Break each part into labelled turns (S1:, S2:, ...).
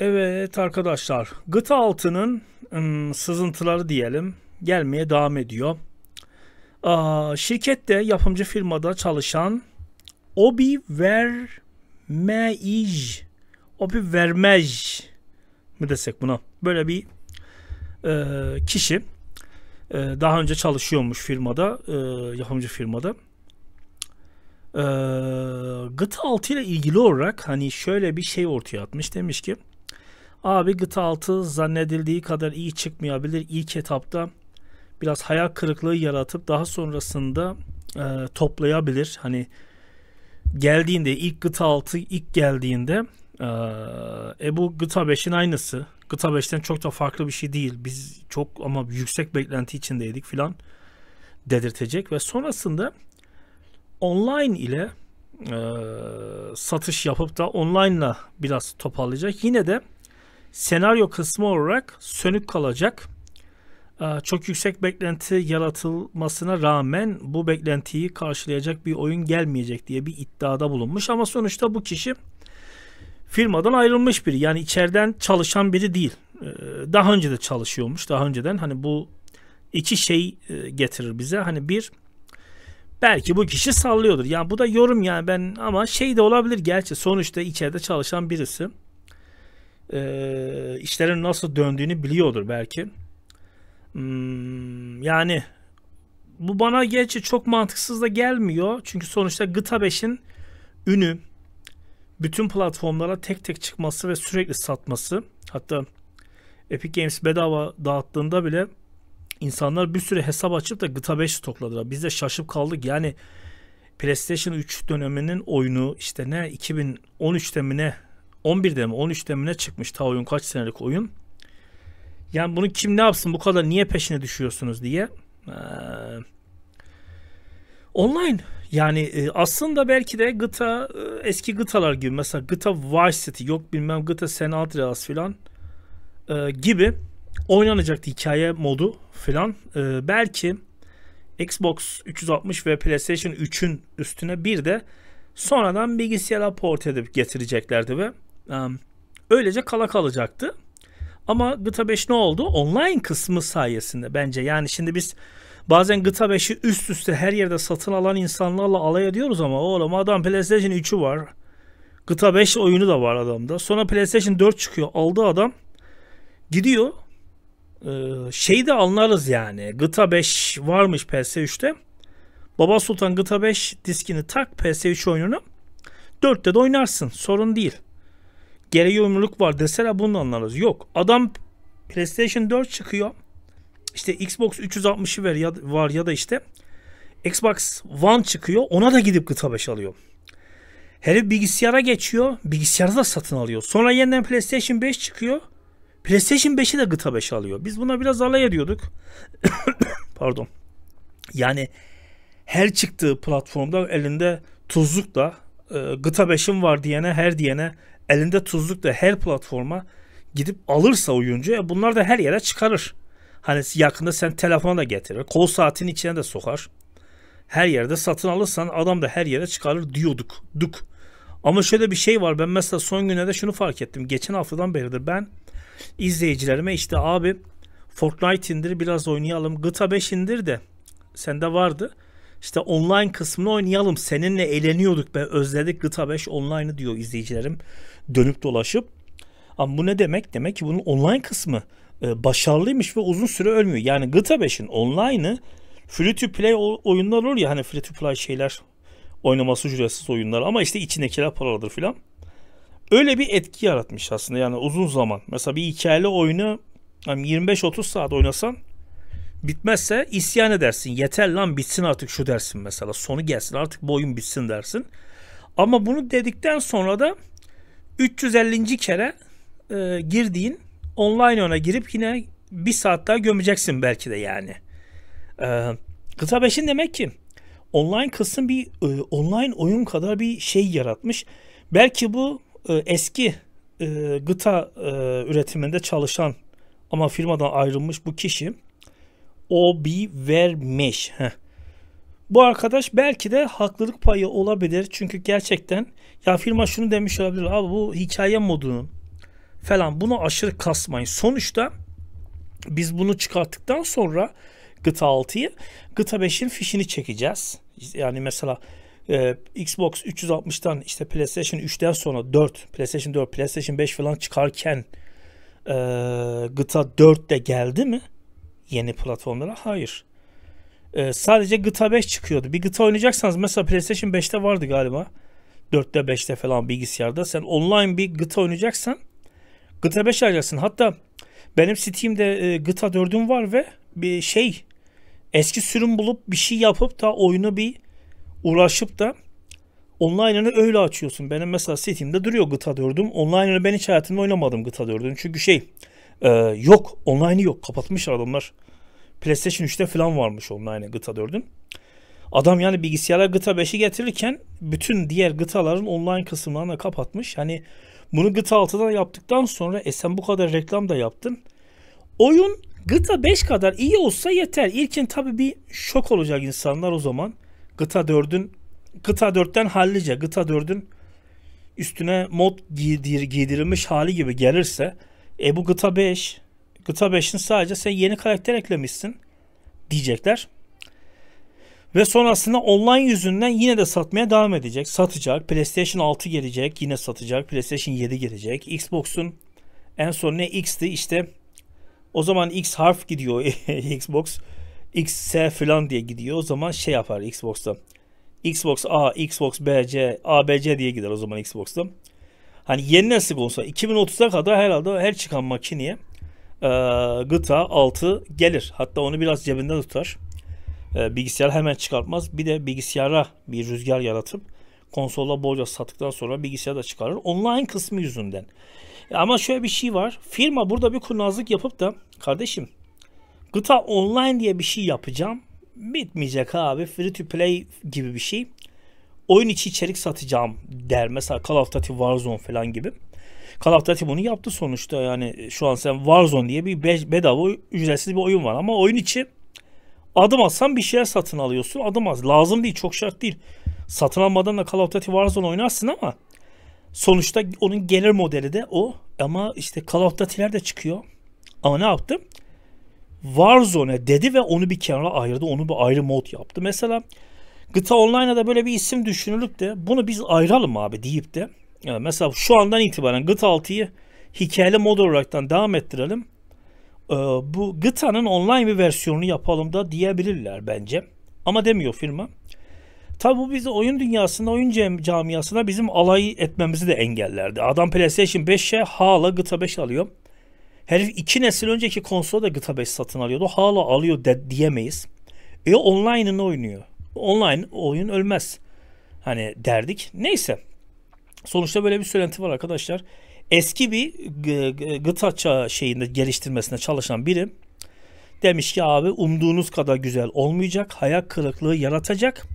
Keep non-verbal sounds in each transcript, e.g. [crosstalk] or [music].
S1: Evet arkadaşlar gıta altının ım, sızıntıları diyelim gelmeye devam ediyor. Aa, şirkette yapımcı firmada çalışan Obi Vermej Obi Vermej mi desek buna böyle bir e, kişi e, daha önce çalışıyormuş firmada e, yapımcı firmada e, gıta altı ile ilgili olarak hani şöyle bir şey ortaya atmış demiş ki Abi GTA altı zannedildiği kadar iyi çıkmayabilir. İlk etapta biraz hayal kırıklığı yaratıp daha sonrasında e, toplayabilir. Hani geldiğinde ilk GTA altı ilk geldiğinde e, e bu GTA 5'in aynısı. GTA 5'ten çok da farklı bir şey değil. Biz çok ama yüksek beklenti içindeydik filan dedirtecek ve sonrasında online ile e, satış yapıp da online'la biraz toparlayacak. Yine de senaryo kısmı olarak sönük kalacak. Ee, çok yüksek beklenti yaratılmasına rağmen bu beklentiyi karşılayacak bir oyun gelmeyecek diye bir iddiada bulunmuş. Ama sonuçta bu kişi firmadan ayrılmış biri. Yani içeriden çalışan biri değil. Ee, daha önce de çalışıyormuş. Daha önceden hani bu iki şey e, getirir bize. Hani bir belki bu kişi sallıyordur. Yani bu da yorum yani ben ama şey de olabilir gerçi sonuçta içeride çalışan birisi e, işlerin nasıl döndüğünü biliyordur belki. Hmm, yani bu bana gerçi çok mantıksız da gelmiyor. Çünkü sonuçta GTA 5'in ünü bütün platformlara tek tek çıkması ve sürekli satması. Hatta Epic Games bedava dağıttığında bile insanlar bir sürü hesap açıp da GTA 5 stokladılar. Biz de şaşıp kaldık. Yani PlayStation 3 döneminin oyunu işte ne 2013'te mi ne 11'de mi 13'te mi ne çıkmış ta oyun kaç senelik oyun. Yani bunu kim ne yapsın bu kadar niye peşine düşüyorsunuz diye. Ee, online yani e, aslında belki de GTA e, eski GTA'lar gibi mesela GTA Vice City yok bilmem GTA San Andreas filan e, gibi oynanacak hikaye modu filan. E, belki Xbox 360 ve PlayStation 3'ün üstüne bir de sonradan bilgisayara port edip getireceklerdi ve öylece kala kalacaktı. Ama GTA 5 ne oldu? Online kısmı sayesinde bence. Yani şimdi biz bazen GTA 5'i üst üste her yerde satın alan insanlarla alay ediyoruz ama oğlum adam PlayStation 3'ü var. GTA 5 oyunu da var adamda. Sonra PlayStation 4 çıkıyor. Aldı adam. Gidiyor. Ee, şeyi de anlarız yani. GTA 5 varmış PS3'te. Baba Sultan GTA 5 diskini tak PS3 oyununu. 4'te de oynarsın. Sorun değil geri yumruluk var deseler bunu anlarız. Yok. Adam PlayStation 4 çıkıyor. İşte Xbox 360'ı var ya, var ya da işte Xbox One çıkıyor. Ona da gidip gıta 5 alıyor. Herif bilgisayara geçiyor. Bilgisayarı da satın alıyor. Sonra yeniden PlayStation 5 çıkıyor. PlayStation 5'i de gıta 5 alıyor. Biz buna biraz alay ediyorduk. [coughs] Pardon. Yani her çıktığı platformda elinde tuzlukla e, gıta 5'im var diyene her diyene elinde tuzlukla her platforma gidip alırsa oyuncu e, bunlar da her yere çıkarır. Hani yakında sen telefona da getirir. Kol saatin içine de sokar. Her yerde satın alırsan adam da her yere çıkarır diyorduk. Duk. Ama şöyle bir şey var. Ben mesela son günlerde şunu fark ettim. Geçen haftadan beridir ben izleyicilerime işte abi Fortnite indir biraz oynayalım. GTA 5 indir de sende vardı. İşte online kısmını oynayalım. Seninle eğleniyorduk be özledik GTA 5 online'ı diyor izleyicilerim dönüp dolaşıp. Ama bu ne demek? Demek ki bunun online kısmı e, başarılıymış ve uzun süre ölmüyor. Yani GTA 5'in online'ı free to play oyunlar olur ya hani free to play şeyler oynaması ücretsiz oyunlar ama işte içindekiler paralıdır filan. Öyle bir etki yaratmış aslında yani uzun zaman. Mesela bir hikayeli oyunu 25-30 saat oynasan Bitmezse isyan edersin. Yeter lan bitsin artık şu dersin mesela. Sonu gelsin artık bu oyun bitsin dersin. Ama bunu dedikten sonra da 350. kere e, girdiğin online ona girip yine bir saat daha gömeceksin belki de yani. Ee, kısa beşin demek ki online kısım bir e, online oyun kadar bir şey yaratmış. Belki bu e, eski e, gıta e, üretiminde çalışan ama firmadan ayrılmış bu kişi Obi vermiş. Heh. Bu arkadaş belki de haklılık payı olabilir. Çünkü gerçekten ya firma şunu demiş olabilir. Abi bu hikaye modunun falan bunu aşırı kasmayın. Sonuçta biz bunu çıkarttıktan sonra GTA 6'yı GTA 5'in fişini çekeceğiz. Yani mesela e, Xbox 360'tan işte PlayStation 3'ten sonra 4, PlayStation 4, PlayStation 5 falan çıkarken e, GTA 4 de geldi mi? yeni platformlara. Hayır. Ee, sadece GTA 5 çıkıyordu. Bir GTA oynayacaksanız mesela PlayStation 5'te vardı galiba. 4'te 5'te falan bilgisayarda. Sen online bir GTA oynayacaksan GTA 5 alacaksın. Hatta benim Steam'de e, GTA 4'üm var ve bir şey eski sürüm bulup bir şey yapıp da oyunu bir uğraşıp da online'ını öyle açıyorsun. Benim mesela Steam'de duruyor GTA 4'üm. Online'ını ben hiç hayatımda oynamadım GTA 4'ün. Çünkü şey ee, yok online'ı yok kapatmış adamlar. PlayStation 3'te falan varmış online'ı GTA 4'ün. Adam yani bilgisayara GTA 5'i getirirken bütün diğer GTA'ların online kısımlarını kapatmış. Hani bunu GTA 6'da yaptıktan sonra e sen bu kadar reklam da yaptın. Oyun GTA 5 kadar iyi olsa yeter. İlkin tabi bir şok olacak insanlar o zaman. GTA 4'ün GTA 4'ten hallice GTA 4'ün üstüne mod giydir, giydirilmiş hali gibi gelirse e bu GTA 5. GTA 5'in sadece sen yeni karakter eklemişsin diyecekler. Ve sonrasında online yüzünden yine de satmaya devam edecek. Satacak. PlayStation 6 gelecek. Yine satacak. PlayStation 7 gelecek. Xbox'un en son ne X'ti işte o zaman X harf gidiyor [laughs] Xbox. XS falan diye gidiyor. O zaman şey yapar Xbox'ta. Xbox A, Xbox B, BC, ABC diye gider o zaman Xbox'ta. Hani yeni nesil olsa 2030'a kadar herhalde her çıkan makineye e, gıta altı gelir. Hatta onu biraz cebinde tutar. E, bilgisayar hemen çıkartmaz. Bir de bilgisayara bir rüzgar yaratıp konsola bolca sattıktan sonra bilgisayar da çıkarır. Online kısmı yüzünden. E, ama şöyle bir şey var. Firma burada bir kurnazlık yapıp da kardeşim gıta online diye bir şey yapacağım. Bitmeyecek abi. Free to play gibi bir şey oyun içi içerik satacağım der. Mesela Call of Duty Warzone falan gibi. Call of Duty bunu yaptı sonuçta yani şu an sen Warzone diye bir bedava ücretsiz bir oyun var ama oyun içi adım atsan bir şeyler satın alıyorsun adım az lazım değil çok şart değil satın almadan da Call of Duty Warzone oynarsın ama sonuçta onun gelir modeli de o ama işte Call of Duty'ler de çıkıyor ama ne yaptı Warzone dedi ve onu bir kenara ayırdı onu bir ayrı mod yaptı mesela Gıta Online'a da böyle bir isim düşünülüp de bunu biz ayıralım abi deyip de yani mesela şu andan itibaren Gıta 6'yı hikayeli mod olaraktan devam ettirelim. Ee, bu Gıta'nın online bir versiyonunu yapalım da diyebilirler bence. Ama demiyor firma. Tabi bu bizi oyun dünyasında, oyun camiasına bizim alay etmemizi de engellerdi. Adam PlayStation 5'e hala GTA 5 alıyor. Herif iki nesil önceki konsola da GTA 5 satın alıyordu. Hala alıyor de, diyemeyiz. E online'ını oynuyor online oyun ölmez. Hani derdik. Neyse. Sonuçta böyle bir söylenti var arkadaşlar. Eski bir gıta şeyinde geliştirmesine çalışan biri demiş ki abi umduğunuz kadar güzel olmayacak. Hayal kırıklığı yaratacak.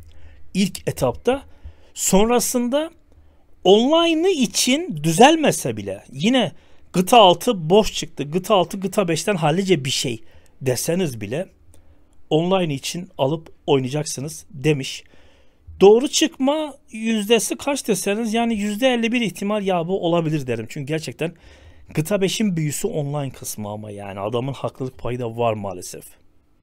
S1: ilk etapta sonrasında online'ı için düzelmese bile yine gıta altı boş çıktı. Gıta altı gıta 5'ten hallice bir şey deseniz bile online için alıp oynayacaksınız demiş. Doğru çıkma yüzdesi kaç deseniz yani yüzde %51 ihtimal ya bu olabilir derim. Çünkü gerçekten GTA 5'in büyüsü online kısmı ama yani adamın haklılık payı da var maalesef.